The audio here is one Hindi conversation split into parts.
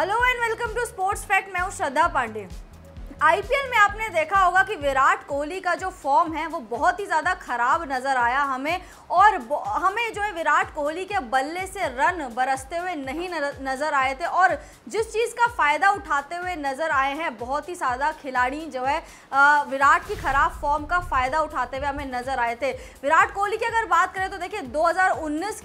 hello and welcome to sports fact मैं हूँ श्रद्धा पांडे आईपीएल में आपने देखा होगा कि विराट कोहली का जो फॉर्म है वो बहुत ही ज़्यादा ख़राब नज़र आया हमें और हमें जो है विराट कोहली के बल्ले से रन बरसते हुए नहीं नज़र आए थे और जिस चीज़ का फ़ायदा उठाते हुए नज़र आए हैं बहुत ही ज़्यादा खिलाड़ी जो है विराट की ख़राब फॉर्म का फ़ायदा उठाते हुए हमें नज़र आए थे विराट कोहली की अगर बात करें तो देखिए दो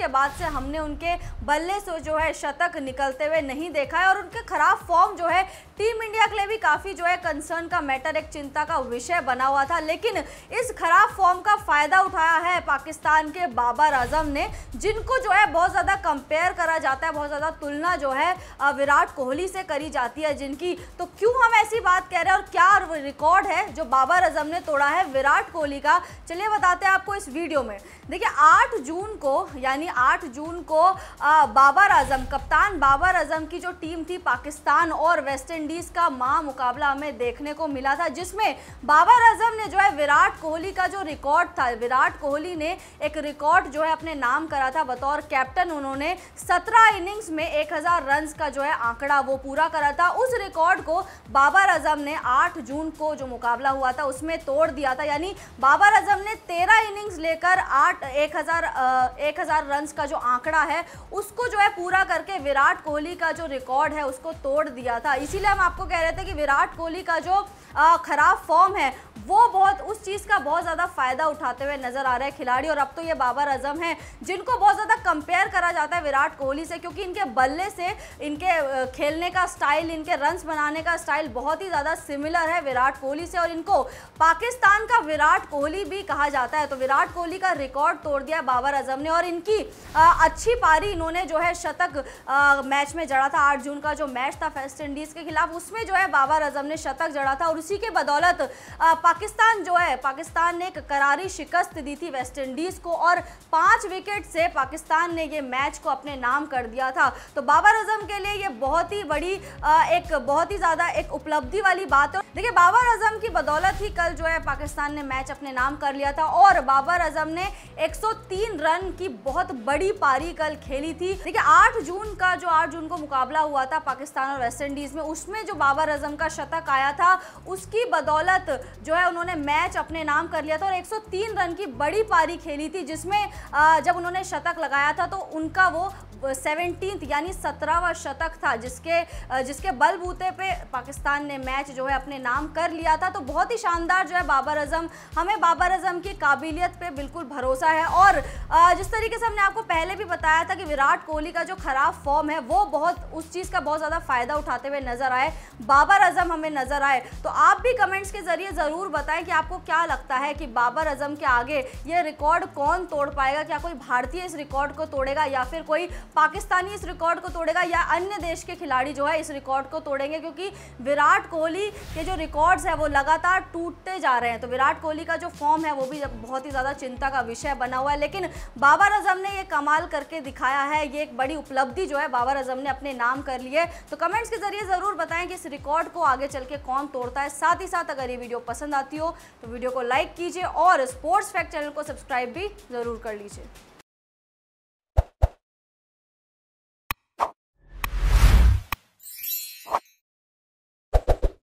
के बाद से हमने उनके बल्ले से जो है शतक निकलते हुए नहीं देखा है और उनके ख़राब फॉर्म जो है टीम इंडिया के लिए भी काफ़ी जो है कंस कंसर्न का मैटर एक चिंता का विषय बना हुआ था लेकिन इस खराब फॉर्म का फ़ायदा उठाया है पाकिस्तान के बाबर आजम ने जिनको जो है बहुत ज़्यादा कंपेयर करा जाता है बहुत ज़्यादा तुलना जो है विराट कोहली से करी जाती है जिनकी तो क्यों हम ऐसी बात कह रहे हैं और क्या रिकॉर्ड है जो बाबर आजम ने तोड़ा है विराट कोहली का चलिए बताते हैं आपको इस वीडियो में देखिए आठ जून को यानी आठ जून को बाबर आजम कप्तान बाबर आजम की जो टीम थी पाकिस्तान और वेस्ट इंडीज़ का महा मुकाबला हमें देख देखने को मिला था जिसमें बाबर आजम ने जो है विराट कोहली का जो रिकॉर्ड था विराट कोहली ने एक रिकॉर्ड जो है अपने नाम करा था बतौर कैप्टन उन्होंने सत्रह इनिंग्स में एक हज़ार रन्स का जो है आंकड़ा वो पूरा करा था उस रिकॉर्ड को बाबर आजम ने आठ जून को जो मुकाबला हुआ था उसमें तोड़ दिया था यानी बाबर आजम ने तेरह इनिंग्स लेकर आठ एक हज़ार एक हज़ार रन्स का जो आंकड़ा है उसको जो है पूरा करके विराट कोहली का जो रिकॉर्ड है उसको तोड़ दिया था इसीलिए हम आपको कह रहे थे कि विराट कोहली का जो ख़राब फॉर्म है वो बहुत उस चीज़ का बहुत ज़्यादा फ़ायदा उठाते हुए नज़र आ रहे हैं खिलाड़ी और अब तो ये बाबर अजम हैं जिनको बहुत ज़्यादा कंपेयर करा जाता है विराट कोहली से क्योंकि इनके बल्ले से इनके खेलने का स्टाइल इनके रन्स बनाने का स्टाइल बहुत ही ज़्यादा सिमिलर है विराट कोहली से और इनको पाकिस्तान का विराट कोहली भी कहा जाता है तो विराट कोहली का रिकॉर्ड तोड़ दिया बाबर अजम ने और इनकी अच्छी पारी इन्होंने जो है शतक मैच में जड़ा था आठ जून का जो मैच था वेस्ट इंडीज़ के खिलाफ उसमें जो है बाबर अजम ने शतक जड़ा था और उसी के बदौलत पाकिस्तान जो है पाकिस्तान ने एक करारी शिकस्त दी थी वेस्ट इंडीज़ को और पांच विकेट से पाकिस्तान ने ये मैच को अपने नाम कर दिया था तो बाबर अजम के लिए ये बहुत ही बड़ी एक बहुत ही ज़्यादा एक उपलब्धि वाली बात है देखिए बाबर अजम की बदौलत ही कल जो है पाकिस्तान ने मैच अपने नाम कर लिया था और बाबर अजम ने 103 रन की बहुत बड़ी पारी कल खेली थी देखिए 8 जून का जो 8 जून को मुकाबला हुआ था पाकिस्तान और वेस्ट इंडीज़ में उसमें जो बाबर अजम का शतक आया था उसकी बदौलत जो है है उन्होंने मैच अपने नाम कर लिया था और 103 रन की बड़ी पारी खेली थी जिसमें जब उन्होंने शतक लगाया था तो उनका वो सेवनटीन यानी सत्रहवा शतक था जिसके जिसके बलबूते पे पाकिस्तान ने मैच जो है अपने नाम कर लिया था तो बहुत ही शानदार जो है बाबर अजम हमें बाबर अजम की काबिलियत पे बिल्कुल भरोसा है और जिस तरीके से हमने आपको पहले भी बताया था कि विराट कोहली का जो ख़राब फॉर्म है वो बहुत उस चीज़ का बहुत ज़्यादा फ़ायदा उठाते हुए नज़र आए बाबर अजम हमें नज़र आए तो आप भी कमेंट्स के ज़रिए ज़रूर बताएं कि आपको क्या लगता है कि बाबर अजम के आगे ये रिकॉर्ड कौन तोड़ पाएगा क्या कोई भारतीय इस रिकॉर्ड को तोड़ेगा या फिर कोई पाकिस्तानी इस रिकॉर्ड को तोड़ेगा या अन्य देश के खिलाड़ी जो है इस रिकॉर्ड को तोड़ेंगे क्योंकि विराट कोहली के जो रिकॉर्ड्स है वो लगातार टूटते जा रहे हैं तो विराट कोहली का जो फॉर्म है वो भी बहुत ही ज़्यादा चिंता का विषय बना हुआ है लेकिन बाबर अजम ने ये कमाल करके दिखाया है ये एक बड़ी उपलब्धि जो है बाबर अजम ने अपने नाम कर लिए तो कमेंट्स के जरिए ज़रूर बताएँ कि इस रिकॉर्ड को आगे चल के कौन तोड़ता है साथ ही साथ अगर ये वीडियो पसंद आती हो तो वीडियो को लाइक कीजिए और स्पोर्ट्स फैक्ट चैनल को सब्सक्राइब भी ज़रूर कर लीजिए